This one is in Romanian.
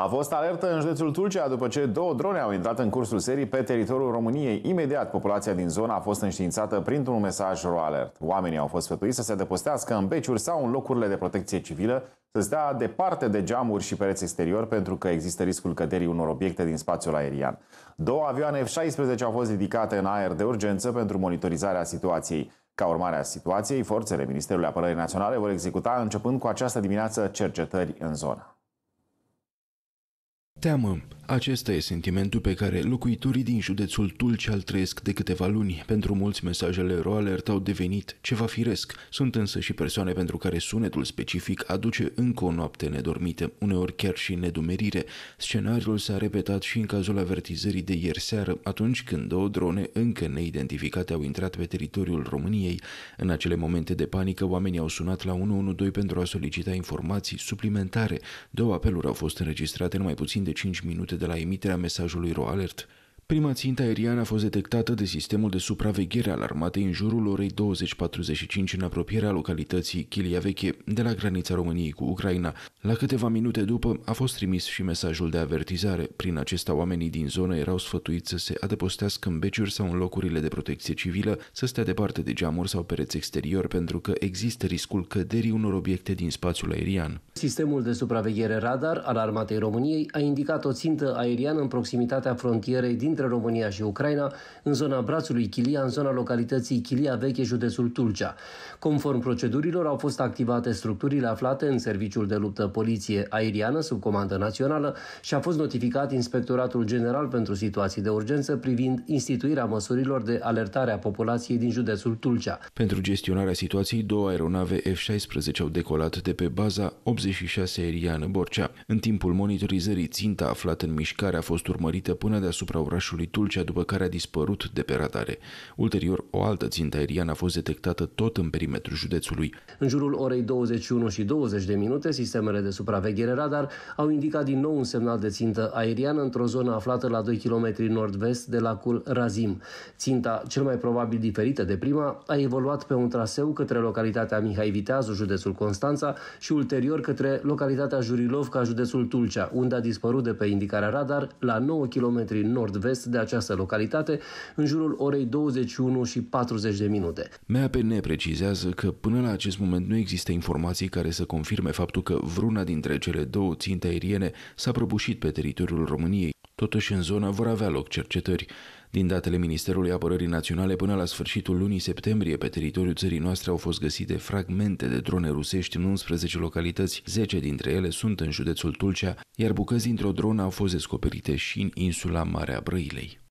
A fost alertă în județul Tulcea după ce două drone au intrat în cursul serii pe teritoriul României. Imediat, populația din zona a fost înștiințată printr-un mesaj roalert. Oamenii au fost sfătuiți să se depostească în beciuri sau în locurile de protecție civilă, să stea departe de geamuri și pereți exterior pentru că există riscul căderii unor obiecte din spațiul aerian. Două avioane F-16 au fost ridicate în aer de urgență pentru monitorizarea situației. Ca urmare a situației, forțele Ministerului Apărării Naționale vor executa începând cu această dimineață cercetări în zonă. Tamam Acesta e sentimentul pe care locuitorii din județul Tulcea îl trăiesc de câteva luni. Pentru mulți, mesajele roalert au devenit ceva firesc. Sunt însă și persoane pentru care sunetul specific aduce încă o noapte nedormită, uneori chiar și nedumerire. Scenariul s-a repetat și în cazul avertizării de ieri seară, atunci când două drone încă neidentificate au intrat pe teritoriul României. În acele momente de panică, oamenii au sunat la 112 pentru a solicita informații suplimentare. Două apeluri au fost înregistrate în mai puțin de 5 minute de la emiterea mesajului RoAlert, Prima țintă aeriană a fost detectată de sistemul de supraveghere al armatei în jurul orei 20.45 în apropierea localității Chilia Veche, de la granița României cu Ucraina. La câteva minute după a fost trimis și mesajul de avertizare. Prin acesta oamenii din zonă erau sfătuiți să se adăpostească în beciuri sau în locurile de protecție civilă, să stea departe de geamuri sau pereți exterior pentru că există riscul căderii unor obiecte din spațiul aerian. Sistemul de supraveghere radar al armatei României a indicat o țintă aeriană în proximitatea frontierei din dintre România și Ucraina, în zona brațului Chilia, în zona localității Chilia Veche, județul Tulcea. Conform procedurilor, au fost activate structurile aflate în serviciul de luptă poliție aeriană sub comandă națională și a fost notificat Inspectoratul General pentru Situații de Urgență privind instituirea măsurilor de alertare a populației din județul Tulcea. Pentru gestionarea situației, două aeronave F-16 au decolat de pe baza 86 aeriană Borcea. În timpul monitorizării, ținta aflată în mișcare a fost urmărită până deasupra orașului orașului Tulcea, după care a dispărut de pe radare. Ulterior, o altă țintă aeriană a fost detectată tot în perimetrul județului. În jurul orei 21 și 20 de minute, sistemele de supraveghere radar au indicat din nou un semnal de țintă aeriană într-o zonă aflată la 2 km nord-vest de lacul Razim. Ținta, cel mai probabil diferită de prima, a evoluat pe un traseu către localitatea Mihai Viteazu, județul Constanța, și ulterior către localitatea Jurilovca, județul Tulcea, unde a dispărut de pe indicarea radar la 9 km nord-vest nord est de această localitate în jurul orei 21 și 40 de minute. MAPN precizează că până la acest moment nu există informații care să confirme faptul că vreuna dintre cele două ținte aeriene s-a prăbușit pe teritoriul României, Totuși, în zonă vor avea loc cercetări. Din datele Ministerului Apărării Naționale, până la sfârșitul lunii septembrie, pe teritoriul țării noastre au fost găsite fragmente de drone rusești în 11 localități, 10 dintre ele sunt în județul Tulcea, iar bucăți dintr-o dronă au fost descoperite și în insula Marea Brăilei.